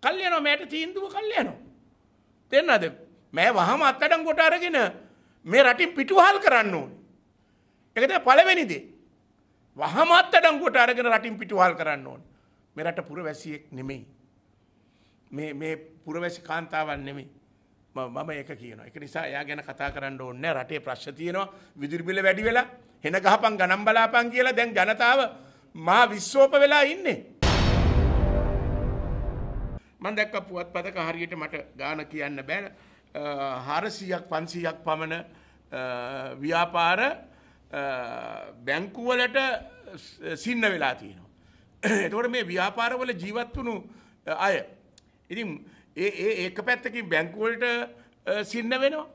කල් යනවා මෑට තීන්දුව කල් යනවා. දෙන්නද? මෑ වහම අත්අඩං කොට අරගෙන මේ රටින් පිටුවහල් කරන්න ඕනේ. ඒක තමයි පළවෙනි දේ. වහම අත්අඩං කොට අරගෙන රටින් පිටුවහල් කරන්න ඕනේ. මේ රට පුරවැසියෙක් නෙමෙයි. මේ මේ පුරවැසි කාන්තාවන් නෙමෙයි. මම ඒක කියනවා. ඒක නිසා එයා ගැන කතා කරන්න ඕනේ නැහැ. රටේ ප්‍රශ්න තියෙනවා. විදුලි බිල වැඩි වෙලා, හෙන ගහපන් ගණන් බලාපන් කියලා දැන් ජනතාව මහා විස්සෝප වෙලා ඉන්නේ. මම දැක්ක පුවත්පතක හරියට මට ගාන කියන්න බෑ 400ක් 500ක් පමණ ව්‍යාපාර බැංකුවලට සින්න වෙලා තියෙනවා. එතකොට මේ ව්‍යාපාරවල ජීවත් වුණු අය ඉතින් ඒ ඒ ඒක පැත්තකින් බැංකුවලට සින්න වෙනවා.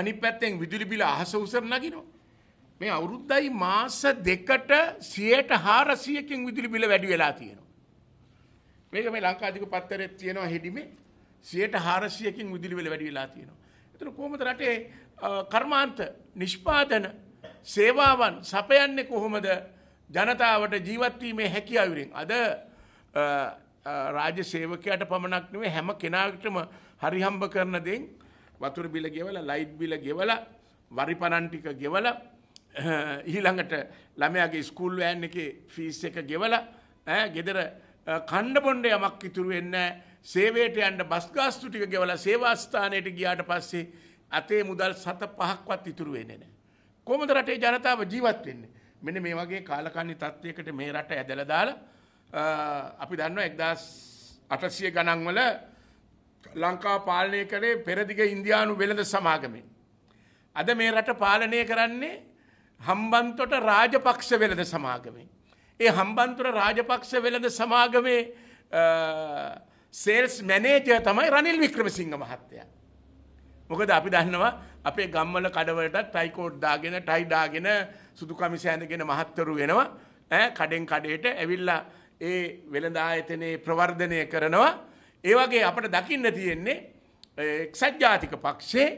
අනිත් පැත්තෙන් විදුලි බිල අහස උසර නගිනවා. මේ අවුරුද්දයි මාස දෙකට 100ට 400කින් විදුලි බිල වැඩි වෙලා තියෙනවා. මේක මේ ලංකාධික පත්තරෙත් තියෙනවා හෙඩිමේ සියයට හාරසියකින් විදුලිවෙල වැඩි වෙලා තියෙනවා. එතන කොහොමද රටේ කර්මාන්ත නිෂ්පාදන සේවාවන් සපයන්නේ කොහොමද ජනතාවට ජීවත්වීමේ හැකි අයුරෙන්. අද රාජ්‍ය සේවකයට පමණක් නෙවෙයි හැම කෙනාටම හරිහම්බ කරන දෙයින් වතුර බිල ගෙවල ලයිට් බිල ගෙවල වරි පණන් ටික ගෙවල ඊළඟට ළමයාගේ ස්කූල් වෑන් එකේ ෆීස් එක ගෙවල ඈ ගෙදර කණ්ඩ බොණ්ඩ යමක් ඉතුරු වෙන්න සේවයට යන්ට බස්ගාස්තු ටික ගෙවල සේවාස්ථානයට ගියාට පස්සේ අතේ මුදල් සත පහක්වත් ඉතුරු වෙනෙන. කොමද රටේ ජනතාව ජීවත් වෙන්න මෙන මේ වගේ කාලකන්නේ තත්ත්වයකට මේ රට ඇදල දාලා අපි දන්න එක්දස් අටසිය ගණන්වල ලංකා පාලනය කරේ පෙරදිග ඉන්දයානු වෙළඳ සමාගමෙන්. අද මේ රට පාලනය කරන්නේ හම්බන්තොට රාජපක්ෂ වෙළඳ සමාගමෙන්. ඒ හම්බන්තුර රාජපක්ෂ වෙළඳ සමාගමේ සේල්ස් මැනේජය තමයි රනිල් වික්‍රමසිංහ මහත්තය. මොකද අපි දන්නවා අපේ ගම්මල කඩවලට ටයිකෝඩ් දාගෙන ටයි දාගෙන සුදු කමිසෑඳගෙන මහත්තරු වෙනවා කඩෙන් කඩේට ඇවිල්ලා ඒ වෙළදායතනයේ ප්‍රවර්ධනය කරනවා ඒවගේ අපට දකින්න තියෙන්නේ එක්සත්ජාතික පක්ෂේ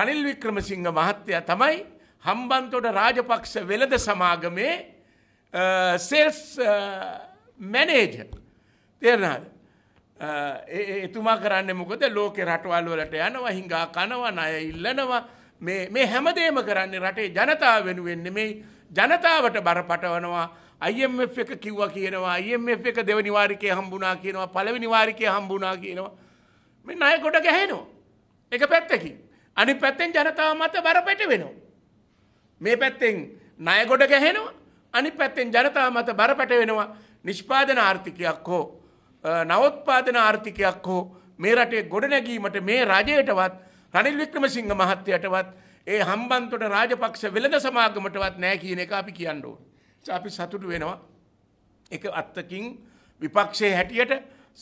රනිල් වික්‍රමසිංහ මහත්තය තමයි හම්බන්තොට රාජපක්ෂ වෙළද සමාගමේ uh, සෙල්ස් මැනේජ තේරනාද එතුමා කරන්න මොකද ලෝක රටවල්වලට යනවා හිංගා කනවා අය ඉල්ලනවා මේ හැමදේම කරන්නේ රටේ ජනතාව වෙනුවෙන් නෙමෙයි ජනතාවට බරපටවනවා IMF එක කිව්වා කියනවා IMF එක දෙවනි වාරිකය හම්බුණා කියනවා පළවෙනි වාරිකය හම්බුණා කියනවා මේ ණය කොට ගැහෙනවා එක පැත්තකින් අනිත් පැත්තෙන් ජනතාව මත බරපැට වෙනවා මේ පැත්තෙන් ණය කොට ගැහෙනවා අනි පැත්තෙන් ජනතා මත බරපැට වෙනවා නිෂ්පාදන ආර්ථිකයක් හෝ නවත්පාදන ආර්ථිකයක් හෝ මේ රටේ ගොඩනැගීමට මේ රජයටවත් රනිල් වික්‍රමසිංහ මහත්තයටවත් ඒ හම්බන්තොට රාජපක්ෂ වෙළඳ සමාගමටවත් නෑ කියන එක අපි කියන්න ඕන. අපි සතුටු වෙනවා. එක අත්තකින් විපක්ෂයේ හැටියට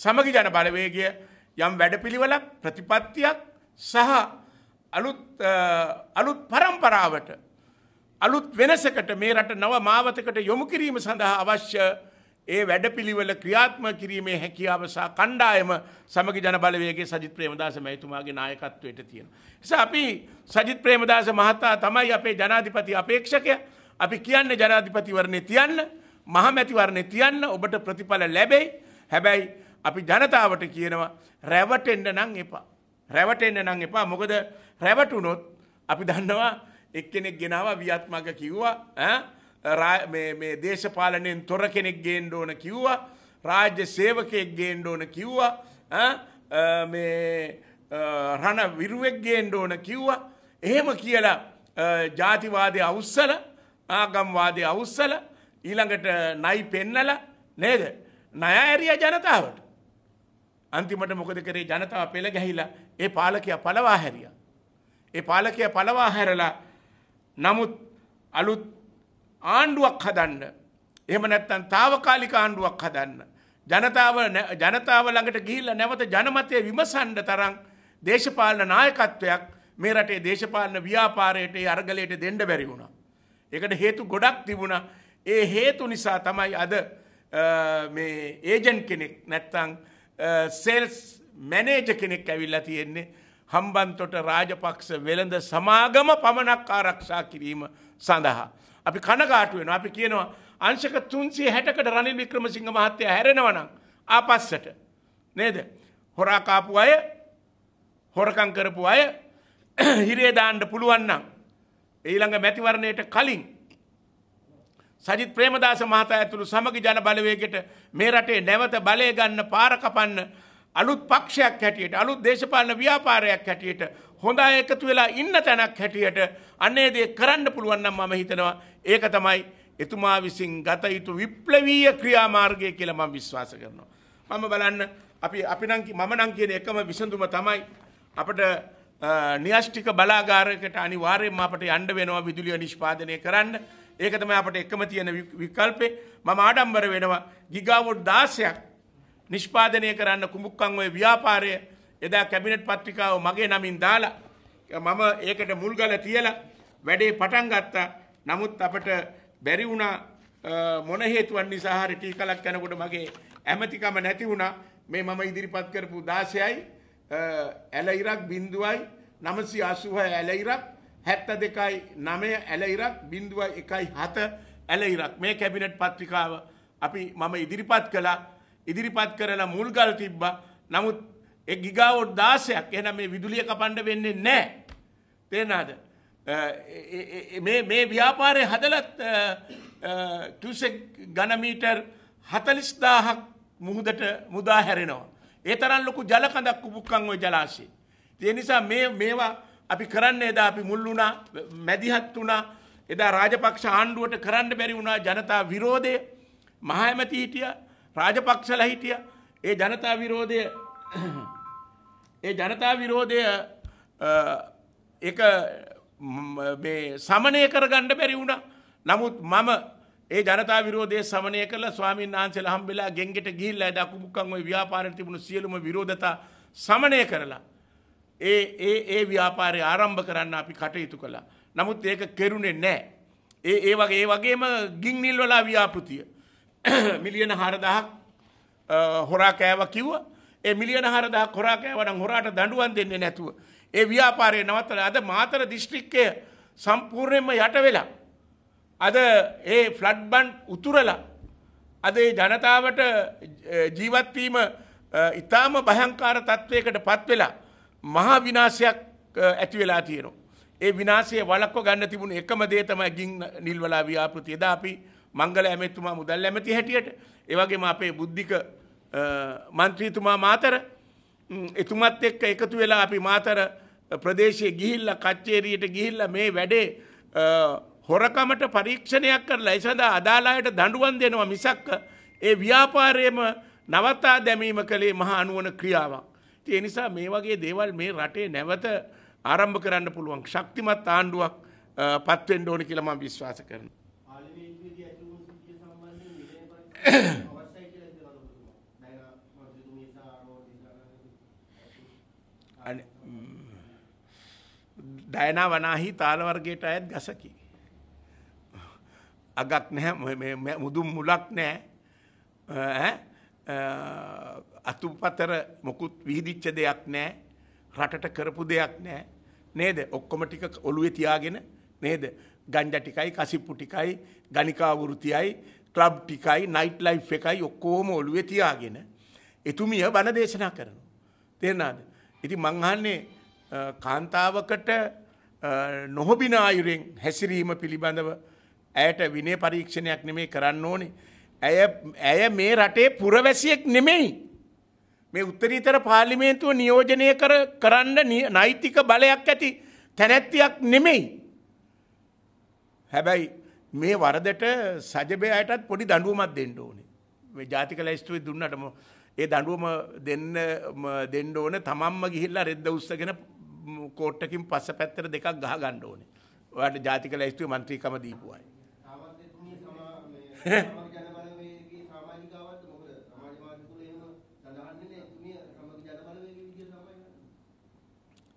සමගි ජන බලවේගය යම් වැඩපිළිවෙලක් ප්‍රතිපත්තියක් සහ අලුත් පරම්පරාවට අලුත් වෙනසකට මේ රට නව මාවතකට යොමු කිරීම සඳහා අවශ්‍ය ඒ වැඩපිළිවෙල ක්‍රියාත්ම කිරීමේ හැකියාව සහ කණ්ඩායම සමග ජනබලවේගේ සජිත් ප්‍රේමදාස මැතිතුමාගේ නායකත්වයට තියෙන. නිසා අපි සජිත් ප්‍රේමදාස මහතා තමයි අපේ ජනාධිපති අපේක්ෂකය. අපි කියන්න ජනාධිපතිවරණේ තියන්න, මහමැතිවරණේ තියන්න ඔබට ප්‍රතිඵල ලැබෙයි. හැබැයි අපි ජනතාවට කියනවා රැවටෙන්න නම් එපා. රැවටෙන්න නම් එපා. මොකද රැවටුනොත් අපි දන්නවා එක්කෙනෙක් ගෙනවා ව්‍යත්මක කිව්වා මේ දේශපාලනයෙන් තොර කෙනෙක් ගේන්ඩ ඕන කිව්වා රාජ්‍ය සේවකයෙක් ගේන්ඩ ඕන කිව්වා රණ විරුවෙක් ගේන්ඩ ඕන කිව්වා එහෙම කියලා ජාතිවාදය අවුස්සල ආගම්වාදය අවුස්සල ඊළඟට නයි පෙන්නල නේද නය ඇරිය ජනතාවට අන්තිමට මොකද කරේ ජනතාව පෙළ ගැහිලා ඒ පාලකය පලවා හැරිය. ඒ පාලකය පලවා හැරලා නමුත් අලුත් ආණ්ඩුවක් හදන්න එහම නැත්තන් තාවකාලික ආණ්ඩුවක් හදන්න. ජනතාව ජනතාව ළඟට ගිහිල්ල නැවත ජනමතය විමසන්ඩ තරං දේශපාලන නායකත්වයක් මේ රටේ දේශපාලන ව්‍යාපාරයට අරගලයට දෙන්ඩ බැරි වුණ. එකට හේතු ගොඩක් තිබුණ ඒ හේතු නිසා තමයි අද ඒජන් කෙනෙක් නැත්තං සෙල්ස් මැනේජ කෙනෙක් ඇවිල්ලා තියෙන්නේ හම්බන්තොට රාජපක්ෂ වෙළඳ සමාගම පමණක් ආරක්ෂා කිරීම සඳහා. අපි කනගාටුවෙන අපි කියනවා අංශක තුන්සේ හැටකට රනිල් වික්‍රමසිංහ මහත්තය හැරෙනවනම් ආපස්සට නේද. හොරාකාපු අය හොරකං කරපු අය හිරේදාන්ඩ පුළුවන්නම්. ඊළඟ මැතිවරණයට කලින් සජිත් ප්‍රේමදාස මහතා ඇතුළු සමග ජන බලවේගෙට මේ රටේ නැවත බලය ගන්න පාරකපන්න අලුත් පක්ෂයක් හැටියට අලුත් දේශපාලන ව්‍යාපාරයක් හැටියට හොඳ එකතු වෙලා ඉන්න තැනක් හැටියට අන්නේ දේ කරන්න පුළුවන් නම් මම හිතනවා ඒක තමයි එතුමා විසින් ගත යුතු විප්ලවීය ක්‍රියාමාර්ගය කියලා මම විශ්වාස කරනවා. මම බලන්න අපි අපි නම් මම නම් කියන එකම විසඳුම තමයි අපිට න්‍යෂ්ටික බලාගාරයකට අනිවාර්යයෙන්ම අපට යන්න වෙනවා විදුලිය නිෂ්පාදනය කරන්න. ඒක තමයි අපිට එකම තියෙන විකල්පේ. මම ආඩම්බර වෙනවා ගිගාවොට් 16ක් නිෂ්පාදනය කරන්න කුමුක්කං ඔය ව්‍යාපාරය එදා කැබිනට් පත්‍රිකාව මගේ නමින් දාලා මම ඒකට මුල්ගල තියලා වැඩේ පටන් ගත්තා. නමුත් අපට බැරි වුණා මොන හේතුවන් නිසා හරි ටීකලක් යනකොට මගේ ඇමතිකම නැති වුණා. මේ මම ඉදිරිපත් කරපු 16යි ඇල ඉරක් බිඳුවයි 986 ඇල ඉරක් 72යි 9 ඇල ඉරක් බිඳුවයි 1යි 7 ඇල ඉරක් මේ කැබිනට් පත්‍රිකාව අපි මම ඉදිරිපත් කළා. ඉදිරිපත් කරලා මුල්ගල් තිබ්බා. නමුත් ඒ ගිගාවොට් 16ක් එහෙනම් මේ විදුලිය කපන්න වෙන්නේ නැහැ. තේරෙනවද? මේ මේ ව්‍යාපාරය හදලත් ටසෙක් ගනමීටර් හතලිස්දාහක් මුහුදට මුදා හැරෙනවා. ඒ තරන් ලොකු ජලකඳක් උපුක්කං ඔය ජලාශේ. තිය නිසා මේවා අපි කරන්න එදා අපි මුල්ලුනා මැදිහත් වුණා එදා රාජපක්ෂ ආණ්ඩුවට කරන්න බැරි වුණා ජනතා විරෝධය මහඇමති හිටියා රාජපක්ෂල හිටිය ඒ ජනතා විරෝධය ඒ ජනතා විරෝධය එක සමනය කරගණ්ඩ බැරි වුණ නමුත් මම ඒ ජනතා විරෝධය සමනය කල ස්වාමීන් වහන්සේ හම්බෙලා ගෙන්ගෙට ගිල්ල දකුපුක්කන් ව්‍යාපාරය තිබුණු සියලුම විරෝධතා සමනය කරලා ඒ ඒ ඒ ව්‍යාපාරය ආරම්භ කරන්න අපි කටයුතු කළා. නමුත් ඒක කෙරුණේ නෑ. ඒ ඒ වගේ ඒ වගේම ගිංනිල්වලා ව්‍යාපෘතිය. මිලියන හරදහක් හොරා කෑව කිව්ව ඒ මිලියන හරදා හොරා කෑවනම් හොරාට දඩුවන් දෙන්නේ නැතුව. ඒ ව්‍යාපාරය නවත්තල අද මාතර දිශ්ටික්කය සම්පූර්ණයෙන්ම යට වෙලා. අද ඒ ෆ්ලඩ්බන්් උතුරලා අද ජනතාවට ජීවත්වීම ඉතාම භයංකාර තත්ත්වයකට පත්වෙලා මහා විනාශයක් ඇති වෙලා තියෙනවා. ඒ විනාසේ වලක්ව ගන්න තිබුණ එකම දේ තමයි ගින් නිල්වලා ව්‍යාපෘති එදා අපි මංගල ඇමැතුමා මුදල් ඇමති හැටියට ඒවගේම අපේ බුද්ධික මන්ත්‍රීතුමා මාතර එතුමත් එක්ක එකතු වෙලා අපි මාතර ප්‍රදේශය ගිහිල්ල කච්චේරයට ගිහිල්ල මේ වැඩේ හොරකමට පරීක්ෂණයක් කරලා එසඳ අදාලායට දඩුවන් දෙනවා මිසක්ක ඒ ව්‍යාපාරයම නවතා දැමීම කළේ මහා අනුවන ක්‍රියාවක්. තිය නිසා මේ වගේ දේවල් මේ රටේ නැවත ආරම්භ කරන්න පුළුවන් ශක්තිමත් ආණ්ඩුවක් පත්වෙන්ඩ ඕනි කියලම විශ්වාස කරන. දයනා වනාහි තාල වර්ගයට අයත් ගසකි. අගක් නැහැ මුදුම් මුලක් නැහැ අතුපතර මොකුත් විහිදිච්ච දෙයක් නැහැ රටට කරපු දෙයක් නැහැ නේද ඔක්කොම ටික ඔළුවේ තියාගෙන නේද ගංජා ටිකයි කසිප්පු ටිකයි ගණිකා වෘතියයි ක්ලබ් ටිකයි නයිට් ලයි් එකයි ඔක්කෝම ඔළුවේ තියාගෙන එතුමිය බණ දේශනා කරනු. තේරනාද. ඉති මංහන්නේ කාන්තාවකට නොහොබිනායුරෙන් හැසිරීම පිළිබඳව ඇයට විනේ පරීක්ෂණයක් නෙමේ කරන්න ඕනේ. ඇය ඇය මේ රටේ පුරවැසියෙක් නෙමෙයි. මේ උත්තරීතර පාලිමේන්තුව නියෝජනය කර කරන්න නෛතික බලයක් ඇති තැනැත්තියක් නෙමෙයි. හැබැයි මේ වරදට සජබයටත් පොඩි දඩුවමත් දෙන්න ඕනේ ජාතික ලැස්තුවේ දුන්නටම ඒ දඩුවම දෙන්න දෙන්න ඕන තමම්ම ගිහිල්ලා රෙද්ද උස්සගෙන කෝට්ටකින් පස්ස පැත්තර දෙකක් ගහ ගණ්ඩ ඕනේ ඔයාට ජාතික ලැස්තුවේ මන්ත්‍රීකම දීපුවායි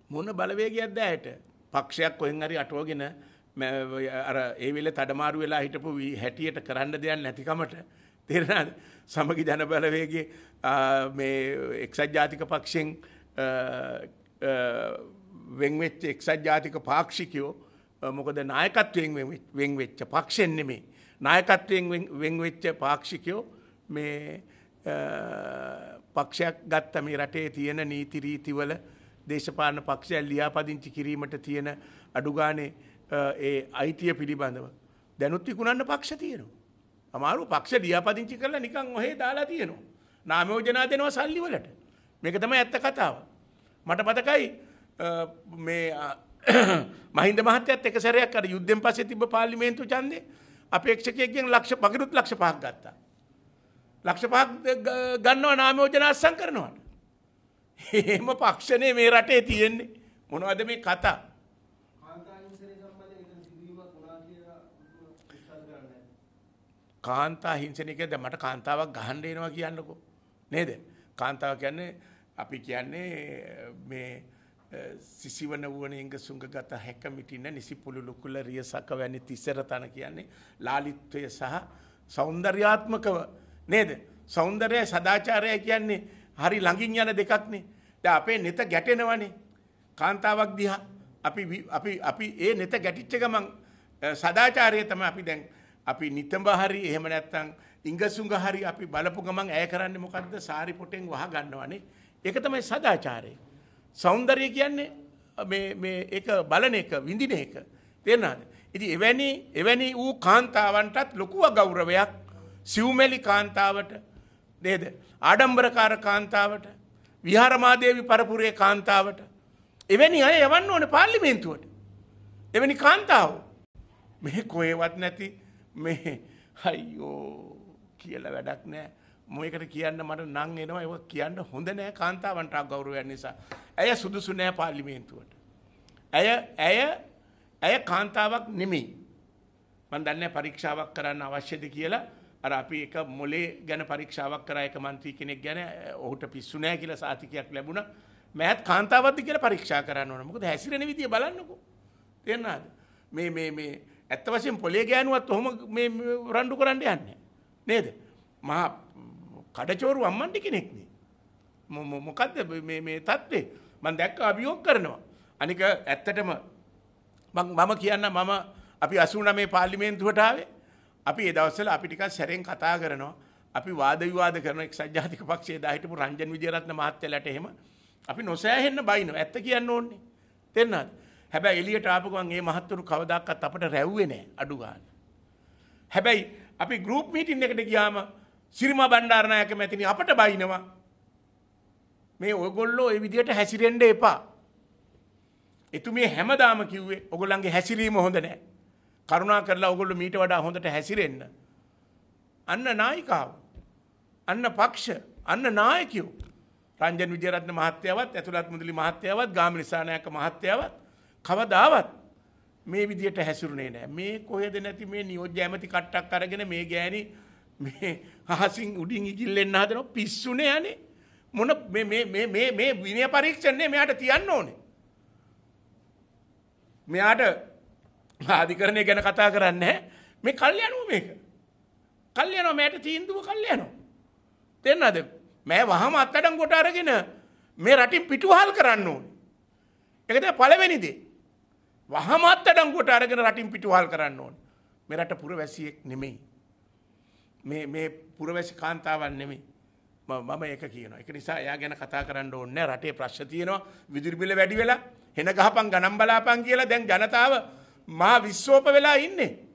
මොන බලවේගයක් දෑයට පක්ෂයක් කොහෙන් හරි අටුවගෙන අර ඒ වෙලේ තඩමාරු වෙලා හිටපු හැටියට කරන්න දෙයක් නැතිකමට තේරෙනවද සමගි ජනබලවේගයේ මේ එක්සත් ජාතික පක්ෂෙන් වෙන් වෙච්ච එක්සත් ජාතික පාක්ෂිකයෝ මොකද නායකත්වයෙන් වෙන් වෙච්ච පක්ෂෙන් නෙමෙයි නායකත්වයෙන් වෙන් වෙච්ච පාක්ෂිකයෝ මේ පක්ෂයක් ගත්ත මේ රටේ තියෙන නීති රීතිවල දේශපාලන පක්ෂය ලියාපදිංචි කිරීමට තියෙන අඩුගානේ ඒ අයිතිය පිළිබඳව දැනුත් විකුණන්න පක්ෂ තියෙනවා. අමාරු පක්ෂ ලියාපදිංචි කරලා නිකන් ඔහේ දාලා තියෙනවා. නාමයෝජනා දෙනවා සල්ලි වලට. මේක තමයි ඇත්ත කතාව. මට මතකයි මේ මහින්ද මහත්තයත් එක සැරයක් අර යුද්ධෙන් පස්සේ තිබ්බ පාර්ලිමේන්තු ඡන්දේ අපේක්ෂකයෙක්ගෙන් ලක්ෂ පකිරුත් ලක්ෂ පහක් ගත්තා. ලක්ෂ පහක් ගන්නවා නාමයෝජනා අත්සන් කරනවට. එහෙම පක්ෂනේ මේ රටේ තියෙන්නේ. මොනවද මේ කතා? කාන්තා හිංසනය කියද මට කාන්තාවක් ගහන්න එනවා කියන්නකෝ නේද කාන්තාව කියන්නේ අපි කියන්නේ මේ සිසිවන වුවන ඉංග සුංග ගත හැක මිටින්න නිසි පුළු ලුකුල රිය සක වැනි තිස්සර තන කියන්නේ ලාලිත්වය සහ සෞන්දර්යාත්මකව නේද සෞන්දරය සදාචාරය කියන්නේ හරි ළඟින් යන දෙකක්නේ ද අපේ නෙත ගැටෙනවනේ කාන්තාවක් දිහා අපි අපි ඒ නෙත ගැටිච්ච ගමන් සදාචාරය තම අපි දැන් අපි නිතඹ හරි එහෙම නැත්නම් ඉංගසුඟ හරි අපි බලපු ගමන් ඇය කරන්නේ මොකද්ද? සාරි පොටෙන් වහ ගන්නවනේ. ඒක තමයි සදාචාරය. సౌందර්යය කියන්නේ මේ මේ ඒක බලන එක, විඳින එක. තේරෙනවද? ඉතින් එවැනි එවැනි ඌ කාන්තාවන්ටත් ලොකු ගෞරවයක් සිව්මැලි කාන්තාවට නේද? ආඩම්බරකාර කාන්තාවට විහාරමාදේවි පරපුරේ කාන්තාවට එවැනි අය යවන්න ඕනේ පාර්ලිමේන්තුවට. එවැනි කාන්තාවෝ මේ කොහෙවත් නැති මේ අයියෝ කියලා වැඩක් නෑ මොයකට කියන්න මට නං එනවා ඒ කියන්න හොඳ නෑ කාන්තාවන්ට අගෞරවයන් නිසා. ඇය සුදුසු නෑ පාර්ලිමේන්තුවට. ඇය ඇය ඇය කාන්තාවක් නෙමෙයි. මම දන්නේ පරීක්ෂාවක් කරන්න අවශ්‍යද කියලා අර අපි එක මොලේ ගැන පරීක්ෂාවක් කරා එක മന്ത്രി කෙනෙක් ගැන ඔහුට පිස්සු නෑ කියලා සාතිකයක් ලැබුණා. මෑත් කාන්තාවක්ද කියලා පරීක්ෂා කරන්න ඕන. මොකද හැසිරෙන විදිය බලන්නකෝ. තේරෙනවද? මේ මේ මේ ඇත්ත වශයෙන් පොලේ ගෑනුවත් ඔහොම මේ රණ්ඩු කරන්න යන්නේ නේද මහා කඩචෝරු අම්මන්ටි කෙනෙක්නේ මොකක්ද මේ තත්ත්වේ මන් දැක්ක අභියෝග කරනවා අනික ඇත්තටම මම කියන්න මම අපි අසුන මේ පාර්ලිමේන්තුවටාවේ අපි එදවස්සල අපි ටිකක් සැරෙන් කතා කරනවා අපි වාද විවාද කරන එක් සජාතික පක්ෂේ දාහිටපු රංජන් විජයරත්න මහත්තයලට එහෙම අපි නොසෑහෙන්න බයිනෝ ඇත්ත කියන්න ඕන්නේ තෙන්නාද හැබැයි එලියට ආපු ගමන් මේ මහත්තුරු කවදාකවත් අපිට රැව්වේ නැහැ අඩු ගන්න. හැබැයි අපි ගෲප් මීටින් එකට ගියාම සිරිමා බණ්ඩාරනායක මැතිනි අපට බයිනවා. මේ ඔයගොල්ලෝ ඒ විදිහට හැසිරෙන්න එපා. එතුමිය හැමදාම කිව්වේ ඔයගොල්ලන්ගේ හැසිරීම හොඳ නැහැ. කරුණා කරලා ඔයගොල්ලෝ මීට වඩා හොඳට හැසිරෙන්න. අන්න නායිකාව. අන්න පක්ෂ, අන්න නායකයෝ. රංජන් විජයරත්න මහත්තයාවත්, ඇතුළත් මුදලි මහත්තයාවත්, ගාමිණී සානායක මහත්තයාවත් කවදාවත් මේ විදියට හැසුරුනේ නෑ මේ කොහෙද නැති මේ නියෝජ්‍ය ඇමති කට්ටක් අරගෙන මේ ගෑණි මේ හහසින් උඩින් ඉගිල්ලෙන්න හදනවා පිස්සුනේ යන්නේ මොන මේ මේ මේ මේ මේ විනය පරීක්ෂණය මෙයාට තියන්න ඕනේ මෙයාට ආධිකරණය ගැන කතා කරන්නේ මේ කල්යනුව මේක කල්යනවා මෙයාට තීන්දුව කල්යනවා දෙන්නද මෑ වහම අත්අඩංගුවට අරගෙන මේ රටින් පිටුවහල් කරන්න ඕනේ ඒක තමයි පළවෙනි දේ වහමත් අඩංගුවට අරගෙන රටින් පිටුවහල් කරන්න ඕන. මේ රට පුරවැසියෙක් නෙමෙයි. මේ මේ පුරවැසි කාන්තාවන් නෙමෙයි. මම ඒක කියන එක නිසා එයා ගැන කතා කරන්න ඕන්නේ රටේ ප්‍රශ්න තියෙනවා විදුලි බිල වැඩි වෙලා හෙන ගහපන් ගණන් බලාපන් කියලා දැන් ජනතාව මහා විස්සෝප වෙලා ඉන්නේ